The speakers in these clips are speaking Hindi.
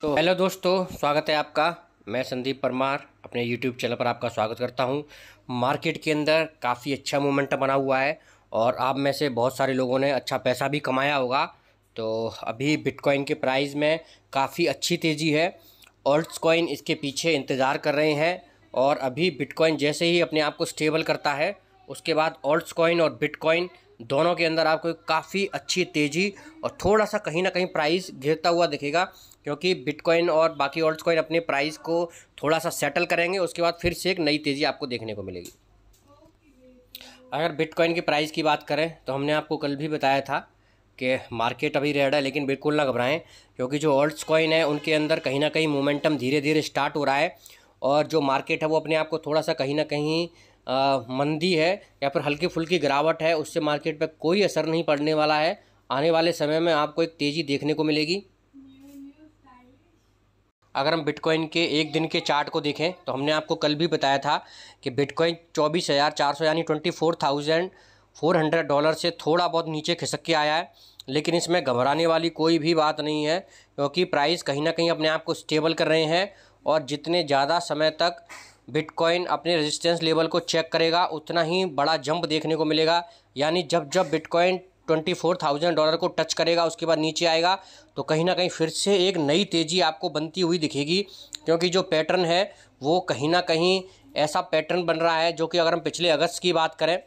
तो हेलो दोस्तों स्वागत है आपका मैं संदीप परमार अपने यूट्यूब चैनल पर आपका स्वागत करता हूं मार्केट के अंदर काफ़ी अच्छा मोमेंट बना हुआ है और आप में से बहुत सारे लोगों ने अच्छा पैसा भी कमाया होगा तो अभी बिटकॉइन के प्राइस में काफ़ी अच्छी तेज़ी है ऑल्ट कॉइन इसके पीछे इंतज़ार कर रहे हैं और अभी बिटकॉइन जैसे ही अपने आप को स्टेबल करता है उसके बाद ऑल्ट कॉइन और बिटकॉइन दोनों के अंदर आपको काफ़ी अच्छी तेज़ी और थोड़ा सा कहीं ना कहीं प्राइस घिरता हुआ दिखेगा क्योंकि बिटकॉइन और बाकी ऑल्ट कॉइन अपने प्राइस को थोड़ा सा सेटल करेंगे उसके बाद फिर से एक नई तेज़ी आपको देखने को मिलेगी अगर बिटकॉइन की प्राइस की बात करें तो हमने आपको कल भी बताया था कि मार्केट अभी रेड है लेकिन बिल्कुल ना घबराएं क्योंकि जो ऑल्ट कॉइन है उनके अंदर कहीं ना कहीं मोमेंटम धीरे धीरे स्टार्ट हो रहा है और जो मार्केट है वो अपने आप को थोड़ा सा कहीं ना कहीं मंदी है या फिर हल्की फुल्की गिरावट है उससे मार्केट पर कोई असर नहीं पड़ने वाला है आने वाले समय में आपको एक तेज़ी देखने को मिलेगी अगर हम बिटकॉइन के एक दिन के चार्ट को देखें तो हमने आपको कल भी बताया था कि बिटकॉइन चौबीस हज़ार चार सौ यानी twenty four thousand four hundred dollar से थोड़ा बहुत नीचे खिसक के आया है लेकिन इसमें घबराने वाली कोई भी बात नहीं है क्योंकि प्राइस कहीं ना कहीं अपने आप को स्टेबल कर रहे हैं और जितने ज़्यादा समय तक बिटकॉइन अपने रेजिस्टेंस लेवल को चेक करेगा उतना ही बड़ा जंप देखने को मिलेगा यानी जब जब bitcoin twenty four thousand dollar को टच करेगा उसके बाद नीचे आएगा तो कहीं ना कहीं फिर से एक नई तेज़ी आपको बनती हुई दिखेगी क्योंकि जो पैटर्न है वो कहीं ना कहीं ऐसा पैटर्न बन रहा है जो कि अगर हम पिछले अगस्त की बात करें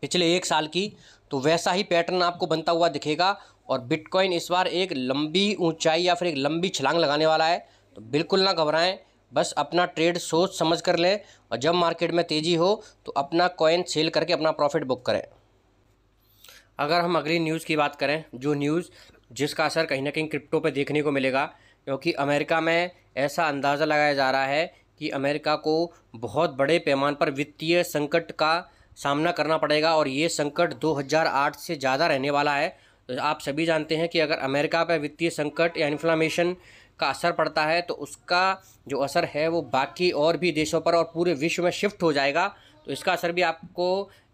पिछले एक साल की तो वैसा ही पैटर्न आपको बनता हुआ दिखेगा और बिटकॉइन इस बार एक लंबी ऊंचाई या फिर एक लंबी छलांग लगाने वाला है तो बिल्कुल ना घबराएं बस अपना ट्रेड सोच समझ कर लें और जब मार्केट में तेज़ी हो तो अपना कॉइन सेल करके अपना प्रॉफिट बुक करें अगर हम अगली न्यूज़ की बात करें जो न्यूज़ जिसका असर कहीं ना कहीं क्रिप्टो पर देखने को मिलेगा क्योंकि अमेरिका में ऐसा अंदाज़ा लगाया जा रहा है कि अमेरिका को बहुत बड़े पैमाने पर वित्तीय संकट का सामना करना पड़ेगा और ये संकट 2008 से ज़्यादा रहने वाला है तो आप सभी जानते हैं कि अगर अमेरिका पर वित्तीय संकट या इन्फ्लामेशन का असर पड़ता है तो उसका जो असर है वो बाकी और भी देशों पर और पूरे विश्व में शिफ्ट हो जाएगा तो इसका असर भी आपको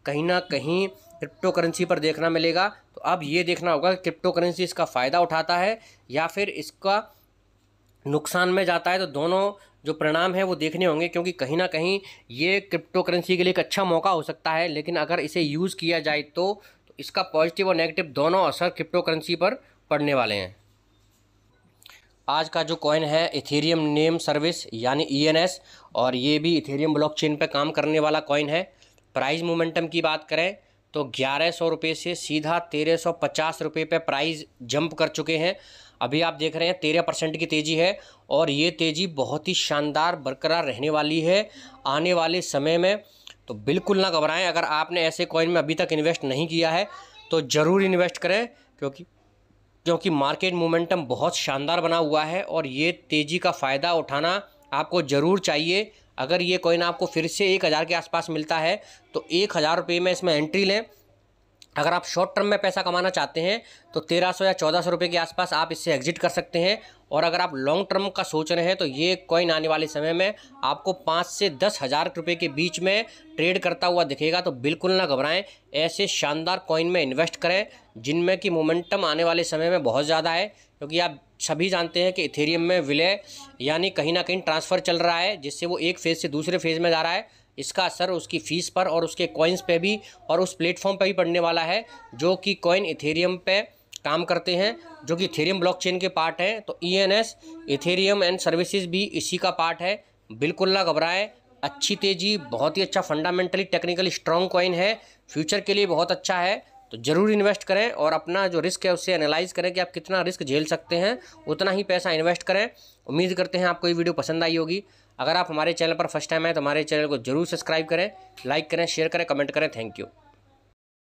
कहीं ना कहीं क्रिप्टो करेंसी पर देखना मिलेगा तो अब ये देखना होगा कि क्रिप्टो करेंसी इसका फ़ायदा उठाता है या फिर इसका नुकसान में जाता है तो दोनों जो परिणाम है वो देखने होंगे क्योंकि कहीं ना कहीं ये क्रिप्टो करेंसी के लिए एक अच्छा मौका हो सकता है लेकिन अगर इसे यूज़ किया जाए तो, तो इसका पॉजिटिव और नेगेटिव दोनों असर क्रिप्टो करेंसी पर पड़ने वाले हैं आज का जो कॉइन है इथेरियम नेम सर्विस यानी ई e और ये भी इथेरियम ब्लॉक चेन पर काम करने वाला कॉइन है प्राइस मोमेंटम की बात करें तो ग्यारह सौ रुपये से सीधा तेरह सौ पचास रुपये पर प्राइस जंप कर चुके हैं अभी आप देख रहे हैं तेरह परसेंट की तेज़ी है और ये तेज़ी बहुत ही शानदार बरकरार रहने वाली है आने वाले समय में तो बिल्कुल ना घबराएं अगर आपने ऐसे कॉइन में अभी तक इन्वेस्ट नहीं किया है तो ज़रूर इन्वेस्ट करें क्योंकि क्योंकि मार्केट मोमेंटम बहुत शानदार बना हुआ है और ये तेज़ी का फ़ायदा उठाना आपको ज़रूर चाहिए अगर ये कॉइन आपको फिर से एक हज़ार के आसपास मिलता है तो एक हज़ार रुपये में इसमें एंट्री लें अगर आप शॉर्ट टर्म में पैसा कमाना चाहते हैं तो तेरह सौ या चौदह सौ रुपये के आसपास आप इससे एग्जिट कर सकते हैं और अगर आप लॉन्ग टर्म का सोच रहे हैं तो ये कॉइन आने वाले समय में आपको पाँच से दस हज़ार रुपये के बीच में ट्रेड करता हुआ दिखेगा तो बिल्कुल ना घबराएं ऐसे शानदार कॉइन में इन्वेस्ट करें जिनमें कि मोमेंटम आने वाले समय में बहुत ज़्यादा है क्योंकि आप सभी जानते हैं कि इथेरियम में विलय यानी कहीं ना कहीं ट्रांसफ़र चल रहा है जिससे वो एक फेज़ से दूसरे फेज़ में जा रहा है इसका असर उसकी फ़ीस पर और उसके कॉइन्स पे भी और उस प्लेटफॉर्म पे भी पड़ने वाला है जो कि कॉइन इथेरियम पे काम करते हैं जो कि इथेरियम ब्लॉकचेन के पार्ट हैं तो E N S Ethereum and services भी इसी का पार्ट है बिल्कुल ना घबराएं अच्छी तेज़ी बहुत ही अच्छा फंडामेंटली टेक्निकली स्ट्रॉन्ग कॉइन है फ्यूचर के लिए बहुत अच्छा है तो ज़रूर इन्वेस्ट करें और अपना जो रिस्क है उससे एनालाइज करें कि आप कितना रिस्क झेल सकते हैं उतना ही पैसा इन्वेस्ट करें उम्मीद करते हैं आपको ये वीडियो पसंद आई होगी अगर आप हमारे चैनल पर फर्स्ट टाइम आए तो हमारे चैनल को जरूर सब्सक्राइब करें लाइक करें शेयर करें कमेंट करें थैंक यू